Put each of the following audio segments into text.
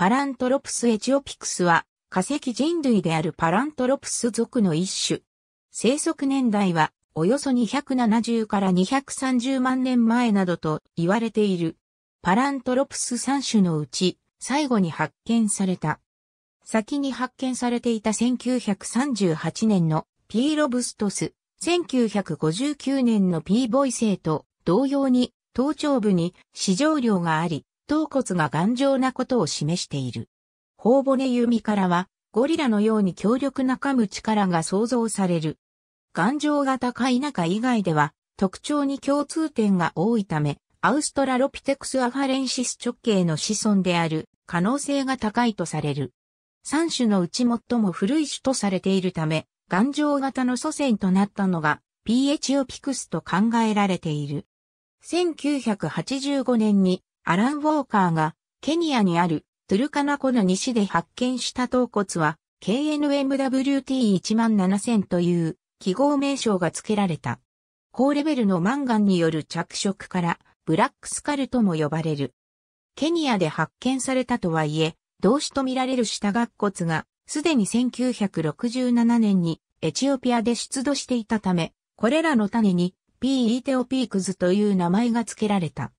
パラントロプスエチオピクスは化石人類であるパラントロプス属の一種。生息年代はおよそ270から230万年前などと言われている。パラントロプス3種のうち最後に発見された。先に発見されていた1938年のピーロブストス、1959年のピーボイセイと同様に頭頂部に市場量があり、頭骨が頑丈なことを示している。頬骨弓からは、ゴリラのように強力な噛む力が想像される。頑丈が高い中以外では、特徴に共通点が多いため、アウストラロピテクスアファレンシス直径の子孫である可能性が高いとされる。三種のうち最も古い種とされているため、頑丈型の祖先となったのが、ピ h エチオピクスと考えられている。1985年にアラン・ウォーカーが、ケニアにあるトゥルカナ湖の西で発見した頭骨は、KNMWT17000 という記号名称が付けられた。高レベルのマンガンによる着色から、ブラックスカルとも呼ばれる。ケニアで発見されたとはいえ、同種とみられる下顎骨が、すでに1967年にエチオピアで出土していたため、これらの種にーイテオピークズという名前が付けられた。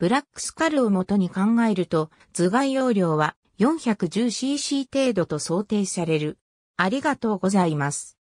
ブラックスカルをもとに考えると、頭蓋容量は 410cc 程度と想定される。ありがとうございます。